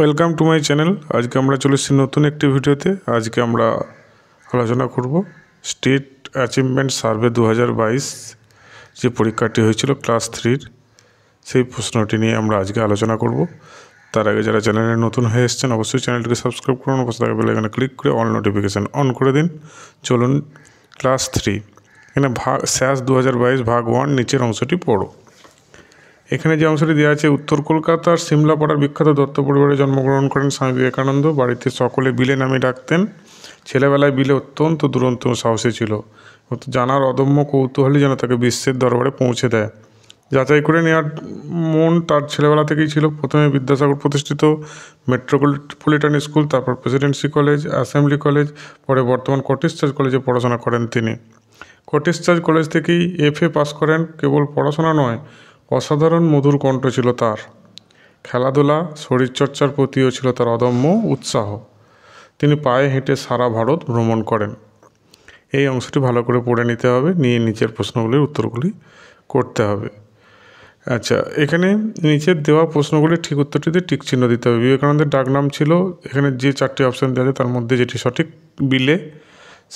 welcome to my channel আজকে আমরা চলে এসেছি নতুন একটি ভিডিওতে আজকে আমরা আলোচনা করব স্টেট অ্যাচিভমেন্ট সার্ভে দু যে পরীক্ষাটি হয়েছিল ক্লাস থ্রির সেই প্রশ্নটি নিয়ে আমরা আজকে আলোচনা করব তার আগে যারা চ্যানেলে নতুন হয়ে এসেছেন অবশ্যই চ্যানেলটিকে সাবস্ক্রাইব করুন অবশ্যই থাকা এখানে ক্লিক করে অল নোটিফিকেশান অন করে দিন চলুন ক্লাস থ্রি এখানে ভাগ স্যাস দু ভাগ ওয়ান নিচের অংশটি পড়ো এখানে যে অংশটি দেওয়া আছে উত্তর কলকাতার সিমলাপাড়ার বিখ্যাত দত্ত পরিবারে জন্মগ্রহণ করেন স্বামী বিবেকানন্দ বাড়িতে সকলে বিলে নামে ডাকতেন ছেলেবেলায় বিলে অত্যন্ত দুরন্ত সাহসী ছিল জানার অদম্য কৌতূহলী যেন তাকে বিশ্বের দরবারে পৌঁছে দেয় যাচাই করে নেওয়ার মন তার ছেলেবেলা থেকেই ছিল প্রথমে বিদ্যাসাগর প্রতিষ্ঠিত মেট্রোপলিটন স্কুল তারপর প্রেসিডেন্সি কলেজ অ্যাসেম্বলি কলেজ পরে বর্তমান কটিস কলেজে পড়াশোনা করেন তিনি কটিস কলেজ থেকেই এফ এ পাস করেন কেবল পড়াশোনা নয় অসাধারণ মধুর কণ্ঠ ছিল তার খেলাধুলা শরীরচর্চার প্রতিও ছিল তার অদম্য উৎসাহ তিনি পায়ে হেঁটে সারা ভারত ভ্রমণ করেন এই অংশটি ভালো করে পড়ে নিতে হবে নিয়ে নিচের প্রশ্নগুলির উত্তরগুলি করতে হবে আচ্ছা এখানে নিচের দেওয়া প্রশ্নগুলি ঠিক উত্তরটিতে ঠিক চিহ্ন দিতে হবে বিবেকানন্দের ডাকনাম ছিল এখানে যে চারটি অপশান দেওয়া আছে তার মধ্যে যেটি সঠিক বিলে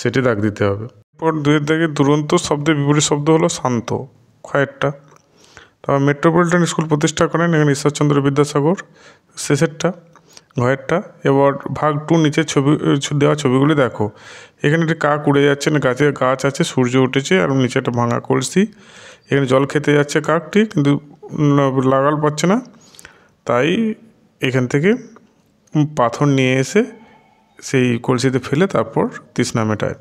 সেটি দাগ দিতে হবে এরপর দুয়ের দাগে দুরন্ত শব্দের বিপরীত শব্দ হলো শান্ত খয়েরটা তারপর মেট্রোপলিটন স্কুল প্রতিষ্ঠা করেন এখানে ঈশ্বরচন্দ্র বিদ্যাসাগর শেষেরটা ঘরেরটা এবার ভাগ টু নিচের ছবি দেওয়া ছবিগুলি দেখো এখানে একটি কাক উড়ে যাচ্ছে না গাছে গাছ আছে সূর্য উঠেছে আর নিচে একটা ভাঙা কলসি এখানে জল খেতে যাচ্ছে কাকটি কিন্তু লাগাল পাচ্ছে না তাই এখান থেকে পাথর নিয়ে এসে সেই কলসিতে ফেলে তারপর তৃষ্ণা মেটায়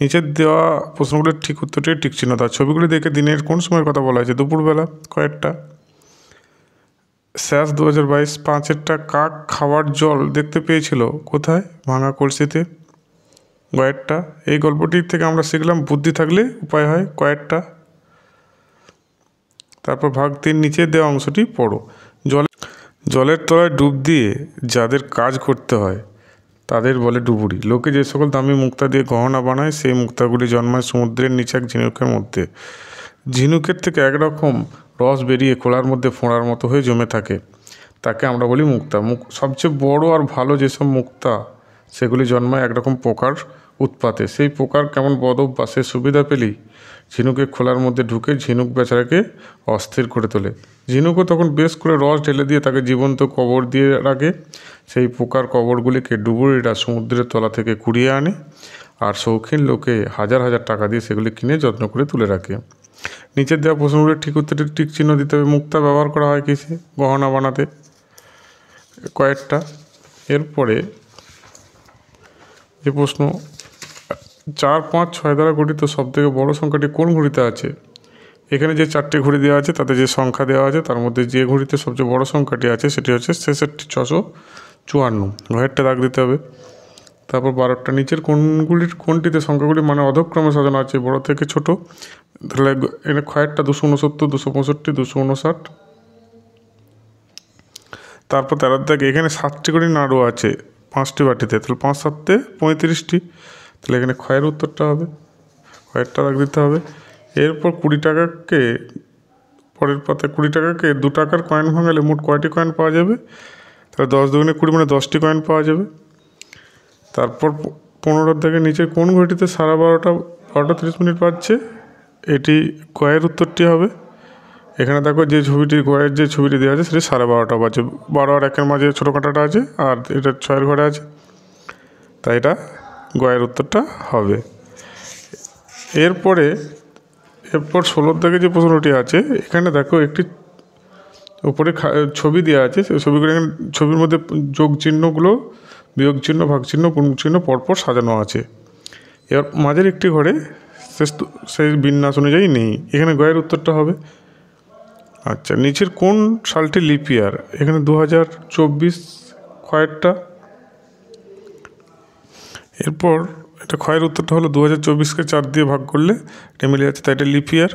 নিচের দেওয়া প্রশ্নগুলোর ঠিক উত্তরটি ঠিক চিহ্ন তার ছবিগুলি দেখে দিনের কোন সময়ের কথা বলা হয়েছে দুপুরবেলা কয়েকটা স্যাস দু হাজার বাইশ পাঁচেরটা কাক খাওয়ার জল দেখতে পেয়েছিল কোথায় ভাঙা কলসিতে কয়েকটা এই গল্পটি থেকে আমরা শিখলাম বুদ্ধি থাকলে উপায় হয় কয়েকটা তারপর ভাগ তিন নিচে দেওয়া অংশটি পড়ো জলে জলের তলায় ডুব দিয়ে যাদের কাজ করতে হয় তাদের বলে ডুবুরি লোকে যে সকল দামি মুক্তা দিয়ে গহনা বানায় সেই মুক্তাগুলি জন্মায় সমুদ্রের নিচে এক ঝিনুকের মধ্যে ঝিনুকের থেকে একরকম রস বেরিয়ে খোলার মধ্যে ফোঁড়ার মতো হয়ে জমে থাকে তাকে আমরা বলি মুক্তা মুক সবচেয়ে বড় আর ভালো যেসব মুক্তা সেগুলি জন্মায় একরকম পোকার উৎপাতে সেই পোকার কেমন বদ অভ্যাসে সুবিধা পেলেই ঝিনুকের খোলার মধ্যে ঢুকে ঝিনুক বেচারাকে অস্থির করে তোলে ঝিনুকও তখন বেশ করে রস ঢেলে দিয়ে তাকে জীবন্ত কবর দিয়ে রাখে সেই পোকার কবরগুলিকে ডুবুরিরা সমুদ্রের তলা থেকে কুড়িয়ে আনে আর শৌখিন লোকে হাজার হাজার টাকা দিয়ে সেগুলি কিনে যত্ন করে তুলে রাখে নিচের দেওয়া প্রশ্নগুলির ঠিক উত্তরের টিক চিহ্ন দিতে হবে মুক্তা ব্যবহার করা হয় কিসে গহনা বানাতে কয়েকটা এরপরে যে প্রশ্ন চার পাঁচ ছয় দ্বারা গঠিত সবথেকে বড় সংখ্যাটি কোন ঘড়িতে আছে এখানে যে চারটি ঘড়ি দেওয়া আছে তাতে যে সংখ্যা দেওয়া আছে তার মধ্যে যে ঘড়িতে সবচেয়ে বড় সংখ্যাটি আছে সেটি হচ্ছে ছেষট্টি ছশো চুয়ান্ন ঘরেরটা দাগ দিতে হবে তারপর বারোটা নিচের কোনগুলির কোনটিতে সংখ্যাগুলি মানে অধক্রমে সাজানো আছে বড় থেকে ছোট তাহলে এখানে খয়েরটা দুশো উনসত্তর দুশো পঁয়ষট্টি দুশো উনষাট তারপর তেরোর দাগ এখানে সাতটি করে নাড়ু আছে পাঁচটি বাটিতে তাহলে পাঁচ সাততে পঁয়ত্রিশটি তাহলে এখানে ক্ষয়ের উত্তরটা হবে ক্ষয়েরটা রাখ দিতে হবে এরপর কুড়ি টাকাকে পরের পথে কুড়ি টাকাকে দু টাকার কয়েন ভাঙালে মোট কয়টি কয়েন পাওয়া যাবে তাহলে দশ দুগুণে কুড়ি মানে দশটি কয়েন পাওয়া যাবে তারপর পনেরোর থেকে নিচের কোন ঘটিতে সাড়ে বারোটা বারোটা তিরিশ মিনিট পাচ্ছে এটি কয়ের উত্তরটি হবে এখানে দেখো যে ছবিটি কয়ের যে ছবিটি দেওয়া আছে সেটি সাড়ে বারোটা বাজে বারো আর একের মাঝে ছোটো কাঁটাটা আছে আর এটা ছয়ের ঘরে আছে তাই এটা গয়ের উত্তরটা হবে এরপরে এরপর ষোলোর দাগে যে প্রশ্নটি আছে এখানে দেখো একটি উপরে ছবি দেওয়া আছে সেই ছবিগুলো এখানে ছবির মধ্যে যোগ চিহ্নগুলো বিয়োগ চিহ্ন ভাগ চিহ্ন গুণ চিহ্ন পরপর সাজানো আছে এবার মাঝের একটি ঘরে শেষ সেই বিন্যাস অনুযায়ী নেই এখানে গয়ের উত্তরটা হবে আচ্ছা নিচের কোন সালটি লিপিয়ার এখানে দু হাজার চব্বিশ কয়েকটা এরপর এটা ক্ষয়ের উত্তরটা হলো দু হাজার চব্বিশকে চার দিয়ে ভাগ করলে এটা মিলে যাচ্ছে তাই এটা লিপিয়ার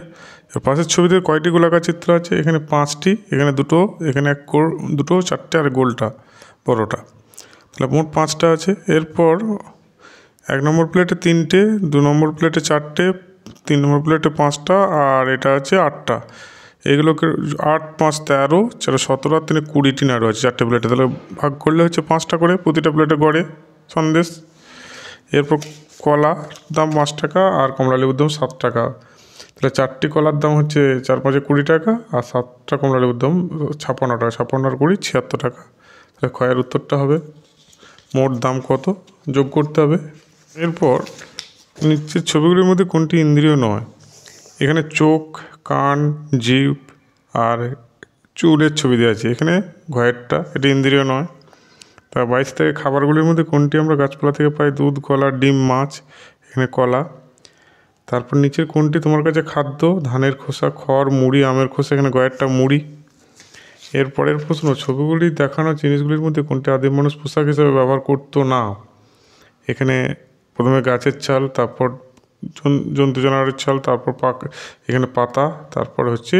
এর পাশের ছবিতে কয়টি গোলাকার চিত্র আছে এখানে পাঁচটি এখানে দুটো এখানে এক দুটো চারটে আর গোলটা বড়োটা তাহলে মোট পাঁচটা আছে এরপর এক নম্বর প্লেটে তিনটে দু নম্বর প্লেটে চারটে তিন নম্বর প্লেটে পাঁচটা আর এটা আছে আটটা এগুলোকে আট পাঁচ তেরো চারো সতেরো আর তিনে কুড়িটি নাড়ু আছে চারটে প্লেটে তাহলে ভাগ করলে হচ্ছে পাঁচটা করে প্রতিটা প্লেটে গড়ে সন্দেশ এরপর দাম পাঁচ টাকা আর কমলা লেবুর দাম সাত টাকা তাহলে চারটি কলার দাম হচ্ছে চার পাঁচে কুড়ি টাকা আর সাতটা কমলা লেবুর দাম ছাপান্ন টাকা ছাপান্ন আর কুড়ি ছিয়াত্তর টাকা তাহলে খয়ের উত্তরটা হবে মোট দাম কত যোগ করতে হবে এরপর নিচের ছবিগুলির মধ্যে কোনটি ইন্দ্রিয় নয় এখানে চোখ কান জিভ আর চুলের ছবি দেওয়া আছে এখানে ঘয়েরটা এটা ইন্দ্রিয় নয় তা বাইশ থেকে খাবারগুলির মধ্যে কোনটি আমরা গাছপালা থেকে পাই দুধ কলা ডিম মাছ এখানে কলা তারপর নিচের কোনটি তোমার কাছে খাদ্য ধানের খোসা খড় মুড়ি আমের খোসা এখানে গয়েরটা মুড়ি এরপরের প্রশ্ন ছবিগুলি দেখানো জিনিসগুলির মধ্যে কোনটি আদিম মানুষ পোশাক হিসেবে ব্যবহার করতো না এখানে প্রথমে গাছের ছাল তারপর জন্তু জানোয়ারের ছাল তারপর পাক এখানে পাতা তারপর হচ্ছে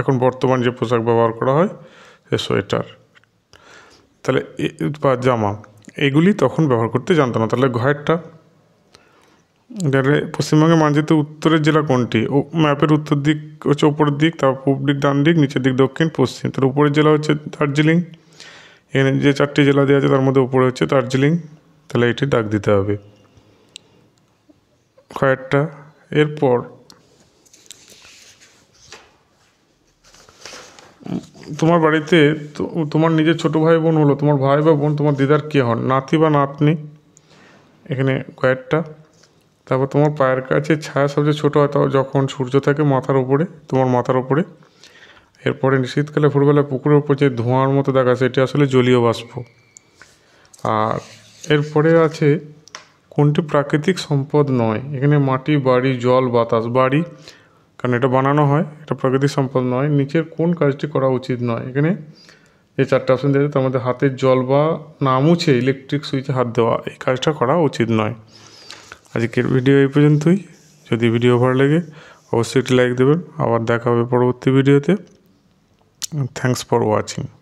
এখন বর্তমান যে পোশাক ব্যবহার করা হয় সে সোয়েটার তাহলে বা জামা এগুলি তখন ব্যবহার করতে জানতো না তাহলে ঘয়েরটা তাহলে পশ্চিমবঙ্গের মানচিত্র উত্তরের জেলা কোনটি ও ম্যাপের উত্তর দিক হচ্ছে উপরের দিক তার পূর্ব দিক ডান দিক নিচের দিক দক্ষিণ পশ্চিম তার উপরের জেলা হচ্ছে দার্জিলিং এখানে যে চারটি জেলা দেওয়া আছে তার মধ্যে উপরে হচ্ছে দার্জিলিং তাহলে এটি ডাক দিতে হবে খয়েরটা এরপর তোমার বাড়িতে তোমার নিজের ছোট ভাই বোন হলো তোমার ভাই বা বোন তোমার দিদার কে হন নাতি বা নাতনি এখানে কয়েকটা তারপর তোমার পায়ের কাছে ছায়া সবচেয়ে ছোটো হয় তাও যখন সূর্য থাকে মাথার উপরে তোমার মাথার উপরে এরপরে শীতকালে ভোরবেলা পুকুরের উপর যে ধোঁয়ার মতো দেখা এটি আসলে জলীয় বাষ্প আর এরপরে আছে কোনটি প্রাকৃতিক সম্পদ নয় এখানে মাটি বাড়ি জল বাতাস বাড়ি কারণ এটা বানানো হয় এটা প্রকৃতি সম্পদ নয় নিচের কোন কাজটি করা উচিত নয় এখানে যে চারটে অপশান দেওয়া তার মধ্যে হাতের জল বা না মুছে ইলেকট্রিক সুইচে হাত দেওয়া এই কাজটা করা উচিত নয় আজকের ভিডিও এই পর্যন্তই যদি ভিডিও ভালো লাগে অবশ্যই একটি লাইক দেবেন আবার দেখা হবে পরবর্তী ভিডিওতে থ্যাংকস ফর ওয়াচিং